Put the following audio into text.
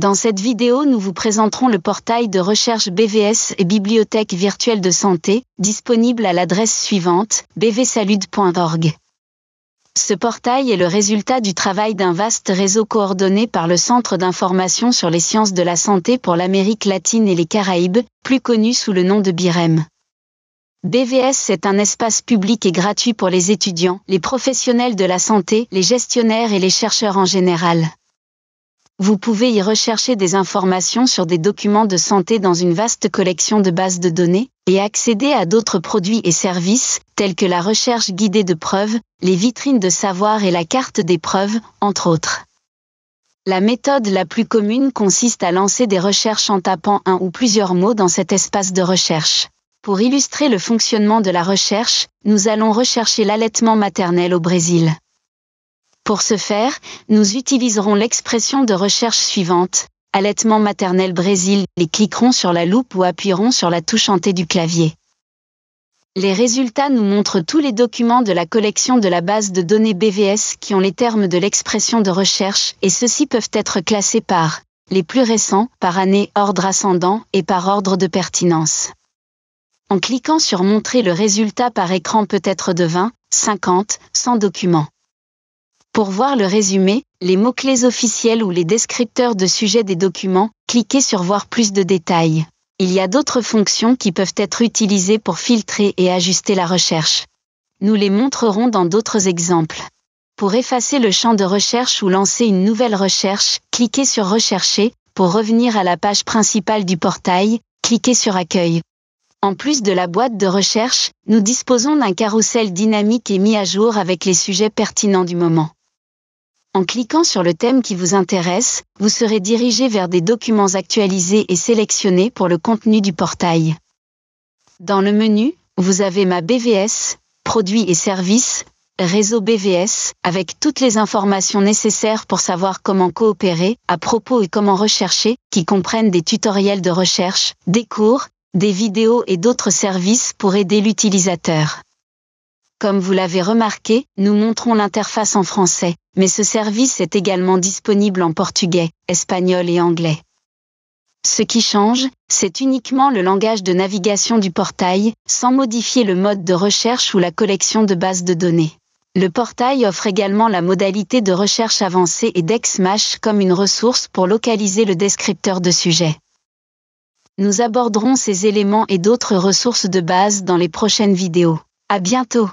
Dans cette vidéo, nous vous présenterons le portail de recherche BVS et Bibliothèque virtuelle de santé, disponible à l'adresse suivante, bvsalud.org. Ce portail est le résultat du travail d'un vaste réseau coordonné par le Centre d'information sur les sciences de la santé pour l'Amérique latine et les Caraïbes, plus connu sous le nom de BIREM. BVS est un espace public et gratuit pour les étudiants, les professionnels de la santé, les gestionnaires et les chercheurs en général vous pouvez y rechercher des informations sur des documents de santé dans une vaste collection de bases de données, et accéder à d'autres produits et services, tels que la recherche guidée de preuves, les vitrines de savoir et la carte des preuves, entre autres. La méthode la plus commune consiste à lancer des recherches en tapant un ou plusieurs mots dans cet espace de recherche. Pour illustrer le fonctionnement de la recherche, nous allons rechercher l'allaitement maternel au Brésil. Pour ce faire, nous utiliserons l'expression de recherche suivante. Allaitement maternel Brésil les cliquerons sur la loupe ou appuierons sur la touche hantée du clavier. Les résultats nous montrent tous les documents de la collection de la base de données BVS qui ont les termes de l'expression de recherche et ceux-ci peuvent être classés par les plus récents, par année, ordre ascendant et par ordre de pertinence. En cliquant sur Montrer le résultat par écran peut être de 20, 50, 100 documents. Pour voir le résumé, les mots-clés officiels ou les descripteurs de sujets des documents, cliquez sur Voir plus de détails. Il y a d'autres fonctions qui peuvent être utilisées pour filtrer et ajuster la recherche. Nous les montrerons dans d'autres exemples. Pour effacer le champ de recherche ou lancer une nouvelle recherche, cliquez sur Rechercher. Pour revenir à la page principale du portail, cliquez sur Accueil. En plus de la boîte de recherche, nous disposons d'un carrousel dynamique et mis à jour avec les sujets pertinents du moment. En cliquant sur le thème qui vous intéresse, vous serez dirigé vers des documents actualisés et sélectionnés pour le contenu du portail. Dans le menu, vous avez Ma BVS, Produits et services, Réseau BVS, avec toutes les informations nécessaires pour savoir comment coopérer, à propos et comment rechercher, qui comprennent des tutoriels de recherche, des cours, des vidéos et d'autres services pour aider l'utilisateur. Comme vous l'avez remarqué, nous montrons l'interface en français, mais ce service est également disponible en portugais, espagnol et anglais. Ce qui change, c'est uniquement le langage de navigation du portail, sans modifier le mode de recherche ou la collection de bases de données. Le portail offre également la modalité de recherche avancée et d'Exmash comme une ressource pour localiser le descripteur de sujet. Nous aborderons ces éléments et d'autres ressources de base dans les prochaines vidéos. À bientôt!